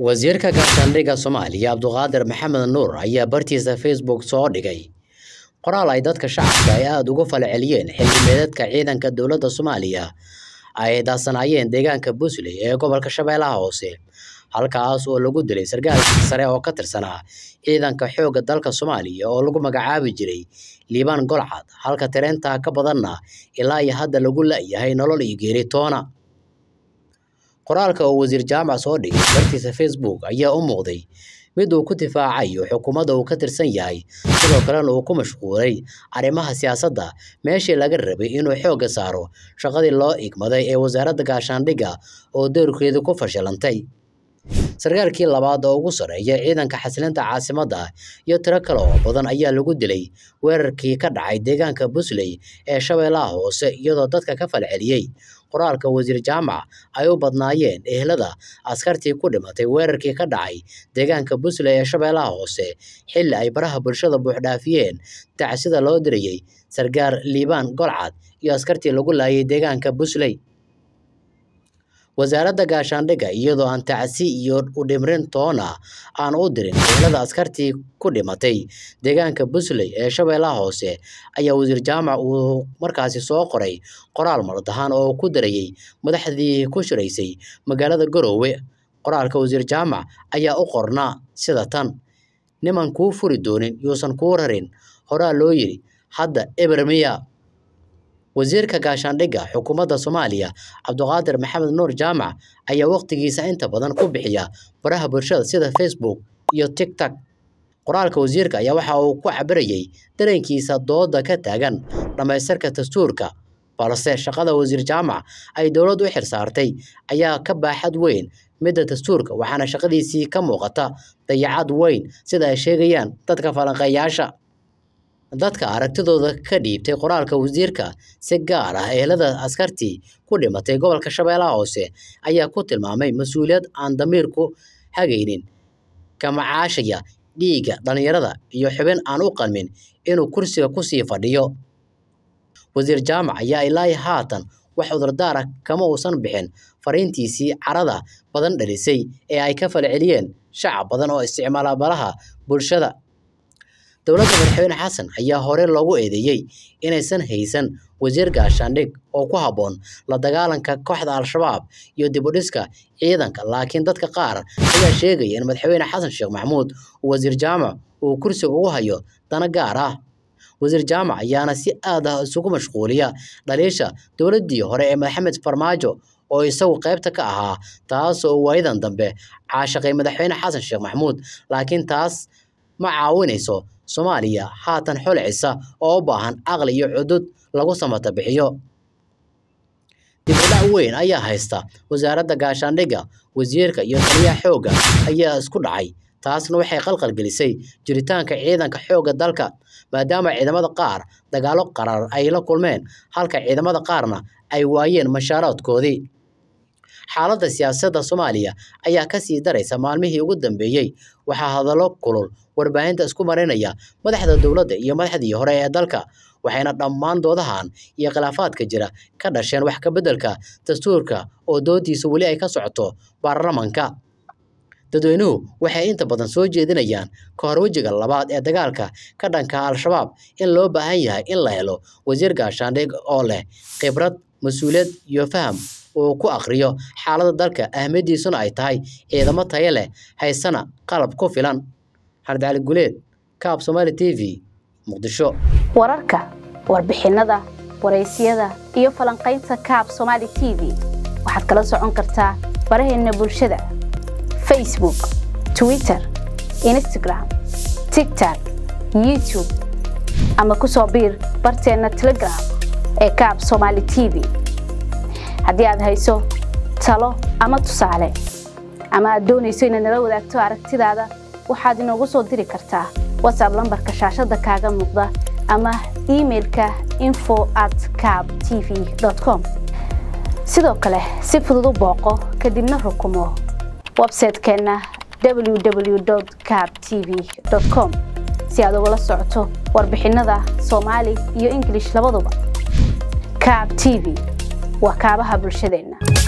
wasiirka gaashaandhigga soomaaliya cabduqaadir maxamed nuur ayaa bartiisa facebook soo dhigay qoraal ay dadka shacabka ay aada uga falceliyeen celiyeen xildhibeedeedka ciidanka dowladda soomaaliya ay daasanaayeen deegaanka busley ee gobolka shabeellaha hoose halkaas oo lagu dilay sargaalkii sare oo ka tirsanaa ciidanka xoogga dalka soomaaliya oo lagu magacaabi jiray liibaan golcad halka tireenta ka badanna ilaa iyo hadda lagu la-yahay nolol iyo geeri toona qoraalka uu wasiir jaamac soo dhigay bartiisa facebook ayaa u muuqday mid uu ku difaacayo xukuumadda uu ka tirsan yahay sidoo kalena uu ku mashquulay arrimaha siyaasadda meeshii laga rabay inuu xoogga saaro shaqadii loo igmaday ee wasaaradda gaashaandhigga oo doorkeedu ku fashilantay sarkaalkii labaad oo ugu sarreeya ciidanka xasilinta caasimadda iyo tiro kale oo badan ayaa lagu dilay weerarkii ka dhacay deegaanka busley ee shabeellaha hoose iyadoo dadka ka falceliyey qoraalka wasiir jaamac ay u badnaayeen ehlada askartii ku dhimatay weerarkii ka dhacay deegaanka busle ee shabeellaha hoose xilli ay baraha bulshada buuxdhaafiyeen tacsida loo dirayey sargaar liibaan golcad iyo askartii lagu laayay deegaanka busley wasaaradda gaashaandhigga iyadoo aan tacsi iyo udhimrin toona aan u dirin howlada askartii ku dhimatay deegaanka busley ee shabeellaha hoose ayaa wasiir jaamac uu markaasi soo qoray qoraal maradahaan oo ku darayay madaxdii ku shiraysay magaalada garoowe qoraalka wasiir jaamac ayaa u qornaa sida tan niman kuu furi doonin yuusan kuu rarin horaa loo yidhi hadda eber miya wasiirka gaashaandhigga xukuumadda soomaaliya cabduqaadir maxamed nuur jaamac ayaa waqtigiisa inta badan ku bixiya baraha bulshada sida facebook iyo tik tok qoraalka wasiirka ayaa waxa uu ku cabirayay dareenkiisa doodda ka taagan dhammaystirka dastuurka balse shaqada wasiir jaamac ay dowladd u xil ayaa ka baaxad weyn midda dastuurka waxaana shaqadiisii ka muuqata dayacad weyn sida ay sheegayaan dadka falanqeeyaasha dadka aragtidooda ka dhiibtay qoraalka wasiirka si gaar ah ehelada askartii ku dhimatay gobolka shabeellaha hoose ayaa ku tilmaamay mas-uuliyad aan damiirku hagaynin kamacaashaya dhiigga dhallinyarada iyo xubin aan u qalmin inuu kursiga ku sii fadhiyo wasiir jaamac ayaa ilaahi haatan wax cudurdaara kama uusan bixin fariintiisii carada badan dhalisay ee ay ka falceliyeen shacab badan oo isticmaala baraha bulshada dowladda madaxweyne xasan ayaa hore loogu eedeeyey inaysan haysan wasiir gaashaandhig oo ku habboon la dagaalanka kooxda al-shabaab iyo dibudhiska ciidanka laakiin dadka qaar ayaa sheegaya in madaxweyne xasan sheekh maxamuud wasiir jaamac uu kursiga ugu hayo dana gaar ah wasiir jaamac ayaana si aad ah isugu mashquuliya dhaliisha dowladdii hore ee maxamed farmaajo oo isagu qaybta ka ahaa taas oo waayadan dambe caashaqay madaxweyne xasan sheekh maxamuud laakiin taas ma caawinayso soomaaliya haatan xolicisa oo u baahan aqli iyo cudud lagu samata bixiyo dibadhac weyn ayaa haysta wasaaradda gaashaandhigga wasiirka iyo taliyaha xoogga ayaa isku dhacay taasna waxay qalqal gelisay jiritaanka ciidanka xoogga dalka maadaama ciidamada qaar dagaallo qarar ay la kulmeen halka ciidamada qaarna ay waayeen mashaaraadkoodii xaaladda siyaasadda soomaaliya ayaa ka sii daraysa maalmihii ugu dambeeyey waxaa hadallo kulul warbaahinta isku maraynaya madaxda dowladda iyo madaxdii hore ee dalka waxayna dhammaan doodahan iyo khilaafaadka jira ka dhasheen wax ka beddelka dastuurka oo doodiisa weli ay ka socoto baarlamanka dadweynuhu waxay inta badan soo jeedinayaan ka horwajiga labaad ee dagaalka ka dhanka al-shabaab in loo baahan yahay in la helo wasiir gaashaandheeg oo leh khibrad mas-uuliyad iyo faham uu ku akhriyo xaaladda dalka ahmadiisuna ay tahay ciidamo taya leh haysana qalab ku filan xardacali guleed kaab somaali t v muqdisho wararka warbixinada waraysyada iyo falanqaynta kaab somaali t v waxaad kala socon kartaa baraheenna bulshada facebook twitter instagram tigtag youtube ama ku soo biir barteenna telegram ee kaab somaali t v haddii aad hayso talo ama tusaale ama aad doonayso inaad nala wadaagto aragtidaada waxaad inoogu soo diri kartaa watsab lambarka shaashada kaaga muuqda ama imailka info at cab t v com sidoo kale si fudud u booqo kadibna rukumo websaytekeenna www cab t v com si aad ugala socoto warbixinnada soomaali iyo ingilish labaduba cab t v waa kaabaha bulshadeenna